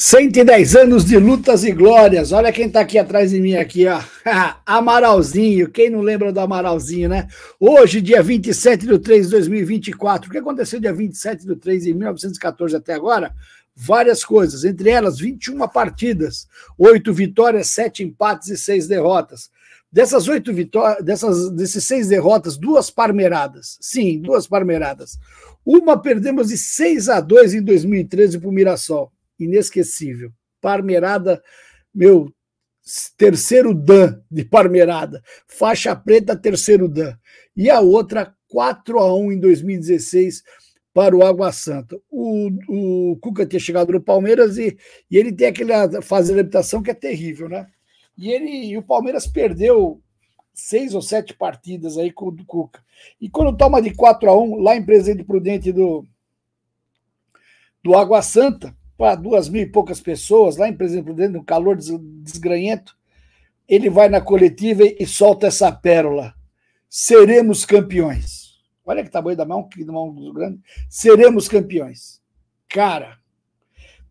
110 anos de lutas e glórias. Olha quem está aqui atrás de mim aqui, ó. Amaralzinho. Quem não lembra do Amaralzinho, né? Hoje, dia 27 de 3 de 2024. O que aconteceu dia 27 de 3 de 1914 até agora? Várias coisas, entre elas 21 partidas, 8 vitórias, 7 empates e 6 derrotas. Dessas oito vitórias, dessas, desses seis derrotas, duas parmeiradas. Sim, duas parmeiradas. Uma perdemos de 6 a 2 em 2013 para o Mirassol inesquecível. Parmeirada, meu terceiro dan de Parmeirada, faixa preta, terceiro dan. E a outra 4 a 1 em 2016 para o Água Santa. O, o Cuca tinha chegado no Palmeiras e, e ele tem aquela fase de adaptação que é terrível, né? E ele e o Palmeiras perdeu seis ou sete partidas aí com o Cuca. E quando toma de 4 a 1 lá em Presidente Prudente do do Água Santa, para duas mil e poucas pessoas, lá em Presidente Prudente, no calor desgranhento, ele vai na coletiva e solta essa pérola. Seremos campeões. Olha que tamanho da mão, que mão grande. Seremos campeões. Cara,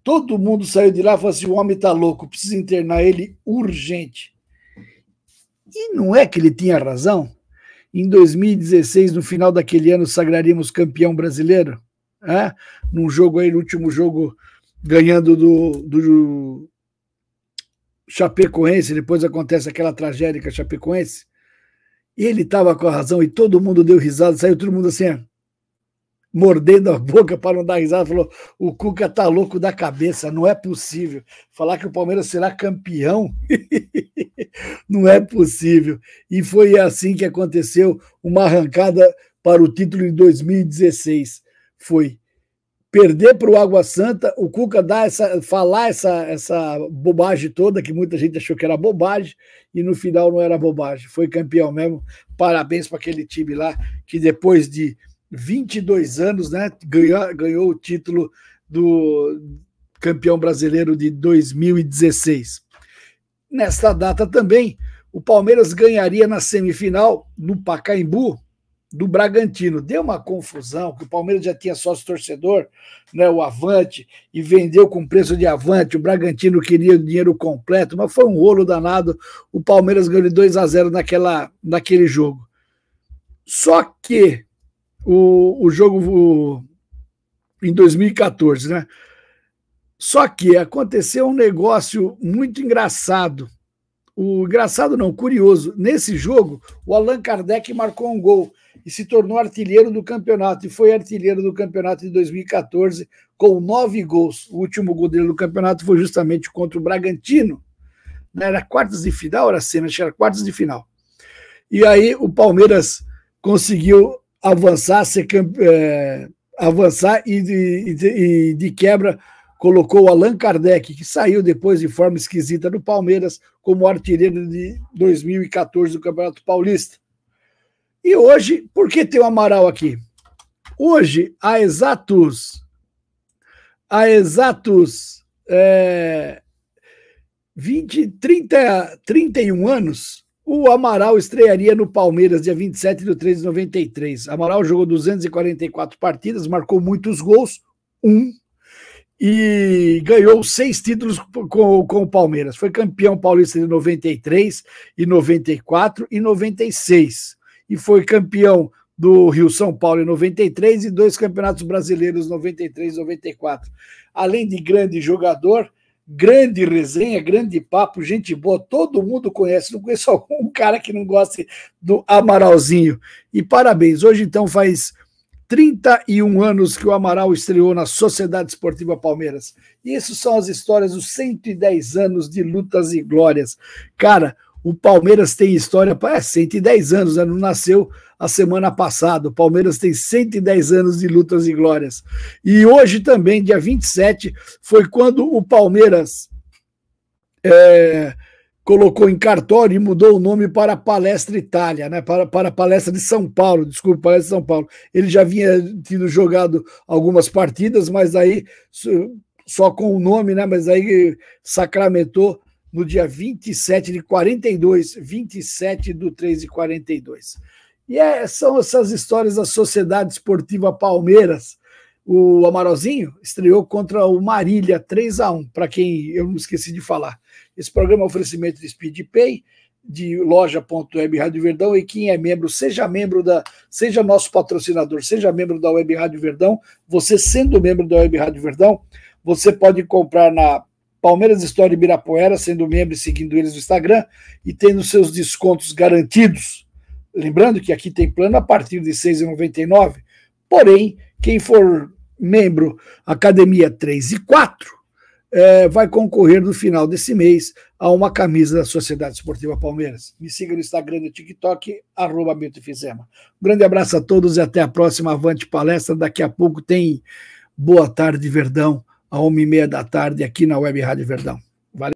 todo mundo saiu de lá e falou assim: o homem está louco, precisa internar ele urgente. E não é que ele tinha razão? Em 2016, no final daquele ano, sagraríamos campeão brasileiro, né? num jogo aí, no último jogo ganhando do, do Chapecoense, depois acontece aquela tragédia com a Chapecoense, e ele estava com a razão e todo mundo deu risada, saiu todo mundo assim, mordendo a boca para não dar risada, falou: o Cuca tá louco da cabeça, não é possível. Falar que o Palmeiras será campeão, não é possível. E foi assim que aconteceu uma arrancada para o título de 2016. Foi perder para o Água Santa, o Cuca dá essa, falar essa, essa bobagem toda, que muita gente achou que era bobagem, e no final não era bobagem. Foi campeão mesmo. Parabéns para aquele time lá, que depois de 22 anos, né, ganhou, ganhou o título do campeão brasileiro de 2016. Nesta data também, o Palmeiras ganharia na semifinal, no Pacaembu, do Bragantino. Deu uma confusão, que o Palmeiras já tinha sócio torcedor, né, o Avante, e vendeu com preço de Avante. O Bragantino queria o dinheiro completo, mas foi um rolo danado. O Palmeiras ganhou de 2 a 0 naquela, naquele jogo. Só que o, o jogo o, em 2014, né? Só que aconteceu um negócio muito engraçado. O engraçado não, curioso. Nesse jogo, o Allan Kardec marcou um gol e se tornou artilheiro do campeonato. E foi artilheiro do campeonato de 2014 com nove gols. O último gol dele do campeonato foi justamente contra o Bragantino. Né? Era quartas de final, era cena, era quartas de final. E aí o Palmeiras conseguiu avançar, ser é, avançar e de, de, de quebra colocou o Allan Kardec, que saiu depois de forma esquisita do Palmeiras, como artilheiro de 2014 do Campeonato Paulista. E hoje, por que tem o Amaral aqui? Hoje, há exatos, há exatos é, 20, 30, 31 anos, o Amaral estrearia no Palmeiras dia 27 de 3 de 93. Amaral jogou 244 partidas, marcou muitos gols, um, e ganhou seis títulos com, com o Palmeiras. Foi campeão paulista de 93 e 94 e 96 e foi campeão do Rio São Paulo em 93 e dois campeonatos brasileiros 93 e 94. Além de grande jogador, grande resenha, grande papo, gente boa, todo mundo conhece, não conheço algum cara que não goste do Amaralzinho. E parabéns, hoje então faz 31 anos que o Amaral estreou na Sociedade Esportiva Palmeiras. E isso são as histórias dos 110 anos de lutas e glórias. Cara, o Palmeiras tem história, é 110 anos, né? não nasceu a semana passada. O Palmeiras tem 110 anos de lutas e glórias. E hoje também, dia 27, foi quando o Palmeiras é, colocou em cartório e mudou o nome para Palestra Itália, né? para, para Palestra de São Paulo, desculpa, Palestra de São Paulo. Ele já vinha tido jogado algumas partidas, mas aí só com o nome, né? Mas aí sacramentou no dia 27 de 42, 27 do 3 de 42. E é, são essas histórias da Sociedade Esportiva Palmeiras. O Amarozinho estreou contra o Marília 3 a 1 para quem eu não esqueci de falar. Esse programa é um oferecimento de Speedpay, de loja.web Rádio Verdão e quem é membro, seja membro da, seja nosso patrocinador, seja membro da Web Rádio Verdão, você sendo membro da Web Rádio Verdão, você pode comprar na Palmeiras História Ibirapuera, sendo membro e seguindo eles no Instagram e tendo seus descontos garantidos. Lembrando que aqui tem plano a partir de R$ 6,99. Porém, quem for membro Academia 3 e 4 é, vai concorrer no final desse mês a uma camisa da Sociedade Esportiva Palmeiras. Me siga no Instagram e TikTok, arroba Milton Fizema. Um grande abraço a todos e até a próxima Avante Palestra. Daqui a pouco tem Boa Tarde Verdão à uma e meia da tarde aqui na Web Rádio Verdão.